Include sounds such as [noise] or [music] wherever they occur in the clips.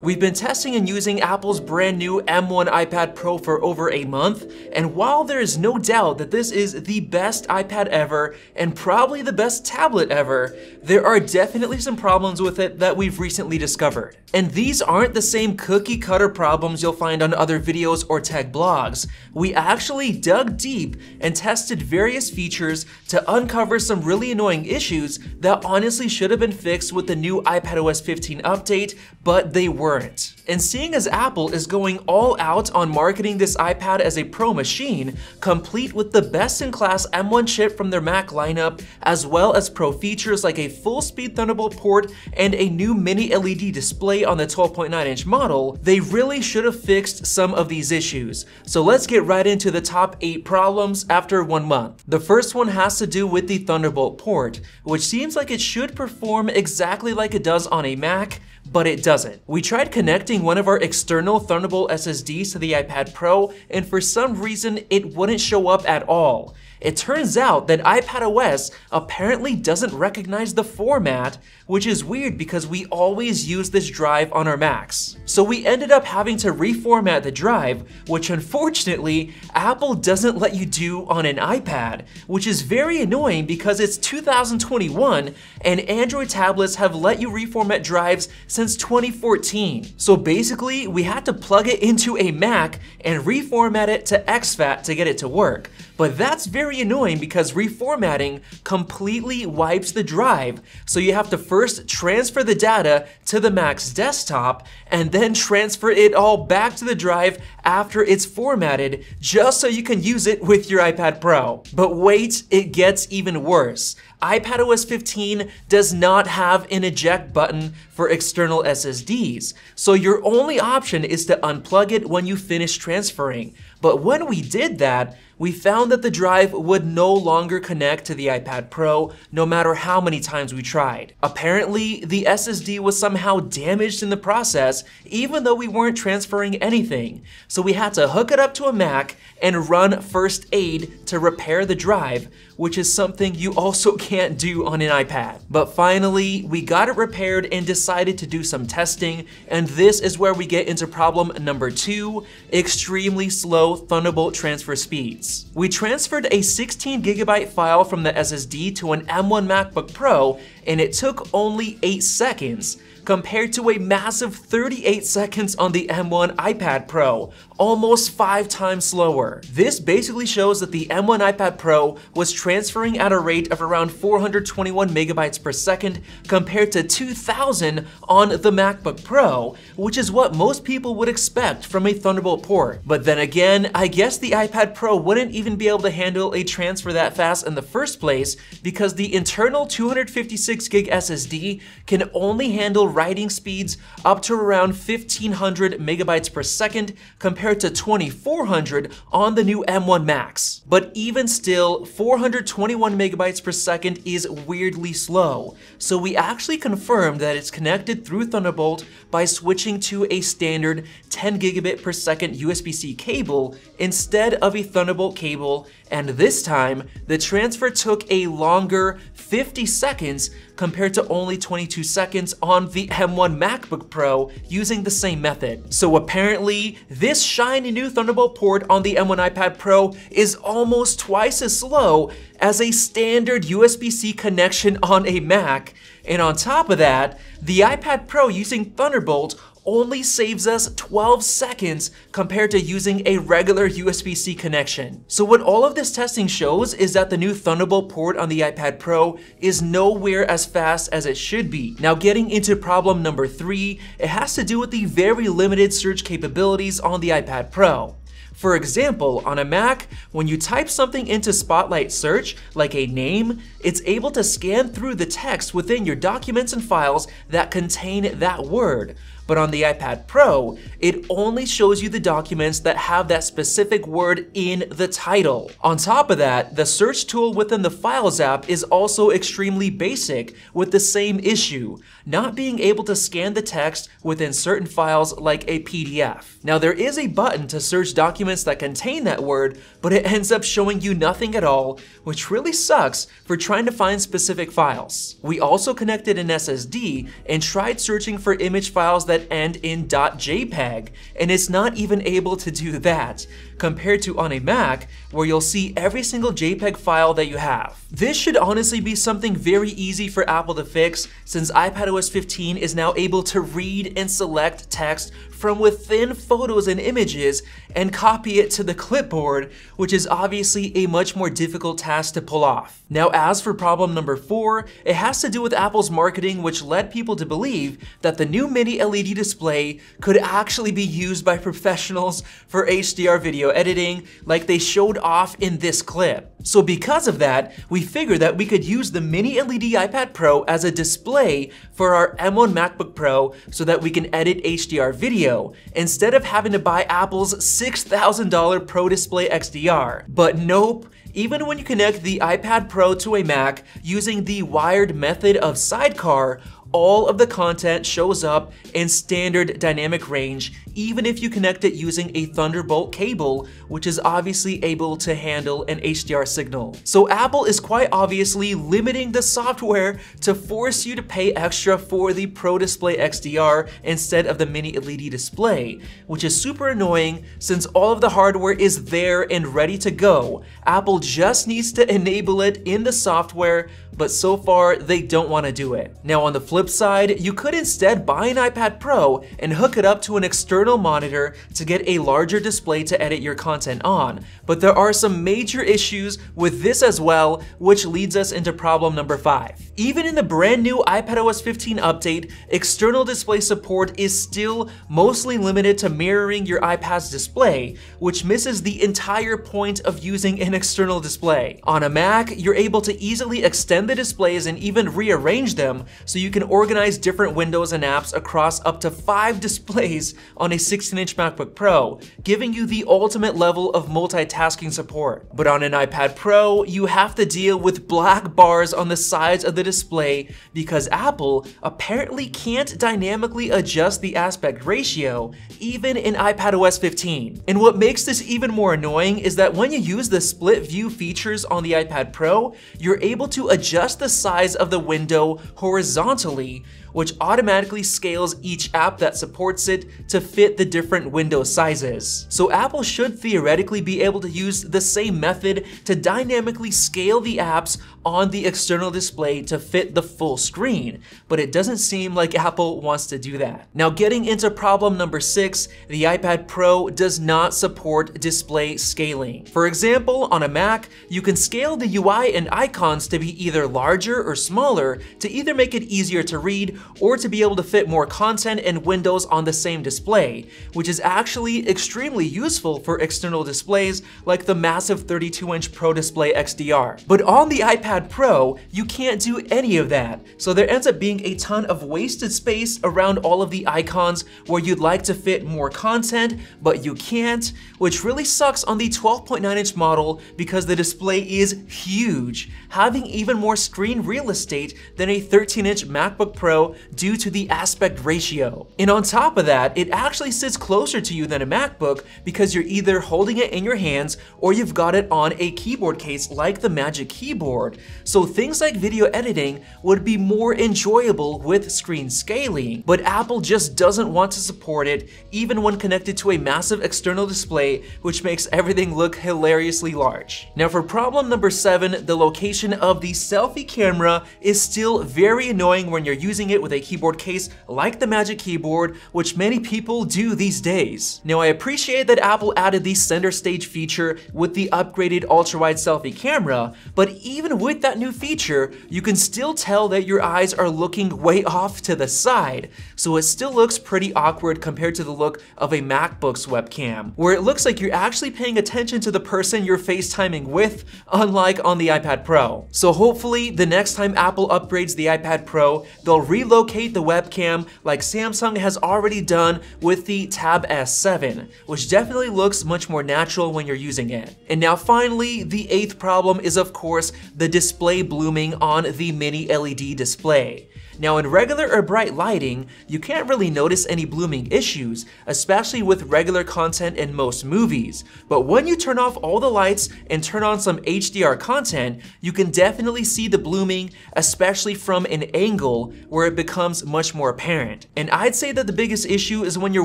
We've been testing and using Apple's brand new M1 iPad Pro for over a month, and while there is no doubt that this is the best iPad ever and probably the best tablet ever, there are definitely some problems with it that we've recently discovered. And these aren't the same cookie cutter problems you'll find on other videos or tech blogs. We actually dug deep and tested various features to uncover some really annoying issues that honestly should have been fixed with the new iPadOS 15 update, but they were weren't. And seeing as Apple is going all out on marketing this iPad as a pro machine, complete with the best-in-class M1 chip from their Mac lineup, as well as pro features like a full-speed Thunderbolt port and a new mini LED display on the 12.9-inch model, they really should have fixed some of these issues. So let's get right into the top 8 problems after one month. The first one has to do with the Thunderbolt port, which seems like it should perform exactly like it does on a Mac, but it doesn't. We tried connecting one of our external Thunderbolt SSDs to the iPad Pro, and for some reason, it wouldn't show up at all. It turns out that iPadOS apparently doesn't recognize the format, which is weird because we always use this drive on our Macs. So we ended up having to reformat the drive, which unfortunately, Apple doesn't let you do on an iPad, which is very annoying because it's 2021 and Android tablets have let you reformat drives since 2014. So basically, we had to plug it into a Mac and reformat it to XFAT to get it to work. But that's very annoying because reformatting completely wipes the drive. So you have to first transfer the data to the Mac's desktop and then transfer it all back to the drive after it's formatted just so you can use it with your iPad Pro. But wait, it gets even worse. iPadOS 15 does not have an eject button for external SSDs. So your only option is to unplug it when you finish transferring. But when we did that, we found that the drive would no longer connect to the iPad Pro no matter how many times we tried. Apparently, the SSD was somehow damaged in the process even though we weren't transferring anything, so we had to hook it up to a Mac and run first aid to repair the drive, which is something you also [laughs] can't do on an iPad. But finally, we got it repaired and decided to do some testing, and this is where we get into problem number two, extremely slow Thunderbolt transfer speeds. We transferred a 16 gigabyte file from the SSD to an M1 MacBook Pro and it took only 8 seconds compared to a massive 38 seconds on the M1 iPad Pro, almost five times slower. This basically shows that the M1 iPad Pro was transferring at a rate of around 421 megabytes per second compared to 2000 on the MacBook Pro, which is what most people would expect from a Thunderbolt port. But then again, I guess the iPad Pro wouldn't even be able to handle a transfer that fast in the first place because the internal 256 gig SSD can only handle writing speeds up to around 1500 megabytes per second compared to 2400 on the new M1 Max. But even still, 421 megabytes per second is weirdly slow. So we actually confirmed that it's connected through Thunderbolt by switching to a standard 10 gigabit per second USB-C cable instead of a Thunderbolt cable and this time, the transfer took a longer 50 seconds compared to only 22 seconds on the M1 MacBook Pro using the same method. So apparently, this shiny new Thunderbolt port on the M1 iPad Pro is almost twice as slow as a standard USB-C connection on a Mac. And on top of that, the iPad Pro using Thunderbolt only saves us 12 seconds compared to using a regular USB-C connection. So what all of this testing shows is that the new Thunderbolt port on the iPad Pro is nowhere as fast as it should be. Now getting into problem number three, it has to do with the very limited search capabilities on the iPad Pro. For example, on a Mac, when you type something into Spotlight Search, like a name, it's able to scan through the text within your documents and files that contain that word. But on the iPad Pro, it only shows you the documents that have that specific word in the title. On top of that, the search tool within the Files app is also extremely basic with the same issue, not being able to scan the text within certain files like a PDF. Now there is a button to search documents that contain that word, but it ends up showing you nothing at all, which really sucks for trying to find specific files. We also connected an SSD and tried searching for image files that that end in .jpeg, and it's not even able to do that, compared to on a Mac, where you'll see every single JPEG file that you have. This should honestly be something very easy for Apple to fix, since iPadOS 15 is now able to read and select text from within photos and images and copy it to the clipboard, which is obviously a much more difficult task to pull off. Now, as for problem number four, it has to do with Apple's marketing, which led people to believe that the new mini LED display could actually be used by professionals for HDR video editing, like they showed off in this clip. So because of that, we figured that we could use the mini LED iPad Pro as a display for our M1 MacBook Pro so that we can edit HDR video video instead of having to buy Apple's $6,000 Pro Display XDR. But nope, even when you connect the iPad Pro to a Mac using the wired method of Sidecar, all of the content shows up in standard dynamic range, even if you connect it using a Thunderbolt cable, which is obviously able to handle an HDR signal. So Apple is quite obviously limiting the software to force you to pay extra for the Pro Display XDR instead of the Mini LED display, which is super annoying since all of the hardware is there and ready to go. Apple just needs to enable it in the software, but so far they don't want to do it. Now on the flip flip side, you could instead buy an iPad Pro and hook it up to an external monitor to get a larger display to edit your content on. But there are some major issues with this as well, which leads us into problem number five. Even in the brand new iPadOS 15 update, external display support is still mostly limited to mirroring your iPad's display, which misses the entire point of using an external display. On a Mac, you're able to easily extend the displays and even rearrange them so you can organize different windows and apps across up to five [laughs] displays on a 16-inch MacBook Pro, giving you the ultimate level of multitasking support. But on an iPad Pro, you have to deal with black bars on the sides of the display because Apple apparently can't dynamically adjust the aspect ratio even in iPadOS 15. And what makes this even more annoying is that when you use the split view features on the iPad Pro, you're able to adjust the size of the window horizontally eventually which automatically scales each app that supports it to fit the different window sizes. So Apple should theoretically be able to use the same method to dynamically scale the apps on the external display to fit the full screen, but it doesn't seem like Apple wants to do that. Now getting into problem number six, the iPad Pro does not support display scaling. For example, on a Mac, you can scale the UI and icons to be either larger or smaller to either make it easier to read or to be able to fit more content and windows on the same display, which is actually extremely useful for external displays like the massive 32-inch Pro Display XDR. But on the iPad Pro, you can't do any of that, so there ends up being a ton of wasted space around all of the icons where you'd like to fit more content, but you can't, which really sucks on the 12.9-inch model because the display is huge, having even more screen real estate than a 13-inch MacBook Pro due to the aspect ratio. And on top of that, it actually sits closer to you than a MacBook because you're either holding it in your hands or you've got it on a keyboard case like the Magic Keyboard. So things like video editing would be more enjoyable with screen scaling, but Apple just doesn't want to support it even when connected to a massive external display which makes everything look hilariously large. Now for problem number 7, the location of the selfie camera is still very annoying when you're using it it with a keyboard case like the Magic Keyboard, which many people do these days. Now I appreciate that Apple added the center stage feature with the upgraded ultra-wide selfie camera, but even with that new feature, you can still tell that your eyes are looking way off to the side, so it still looks pretty awkward compared to the look of a MacBook's webcam, where it looks like you're actually paying attention to the person you're FaceTiming with, unlike on the iPad Pro. So hopefully, the next time Apple upgrades the iPad Pro, they'll re relocate the webcam like Samsung has already done with the Tab S7, which definitely looks much more natural when you're using it. And now finally, the eighth problem is of course the display blooming on the mini LED display. Now in regular or bright lighting, you can't really notice any blooming issues, especially with regular content in most movies. But when you turn off all the lights and turn on some HDR content, you can definitely see the blooming, especially from an angle where it becomes much more apparent. And I'd say that the biggest issue is when you're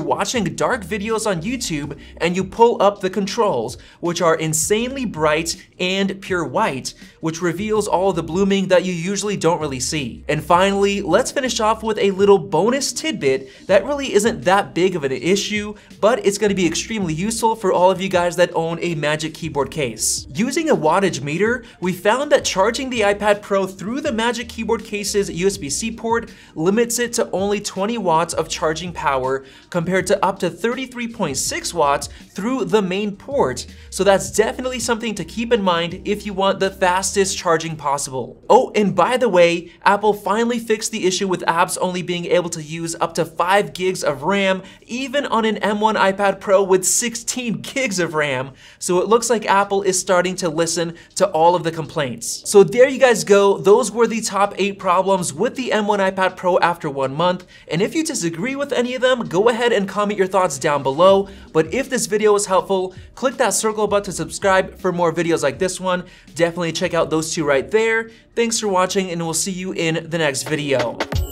watching dark videos on YouTube and you pull up the controls, which are insanely bright and pure white, which reveals all the blooming that you usually don't really see. And finally, let's finish off with a little bonus tidbit that really isn't that big of an issue, but it's gonna be extremely useful for all of you guys that own a Magic Keyboard case. Using a wattage meter, we found that charging the iPad Pro through the Magic Keyboard case's USB-C port limits it to only 20 watts of charging power compared to up to 33.6 watts through the main port, so that's definitely something to keep in mind if you want the fastest charging possible. Oh, and by the way, Apple finally fixed the issue with apps only being able to use up to 5 gigs of RAM, even on an M1 iPad Pro with 16 gigs of RAM. So it looks like Apple is starting to listen to all of the complaints. So there you guys go. Those were the top 8 problems with the M1 iPad Pro after one month. And if you disagree with any of them, go ahead and comment your thoughts down below. But if this video was helpful, click that circle button to subscribe for more videos like this one. Definitely check out those two right there. Thanks for watching and we'll see you in the next video. Show.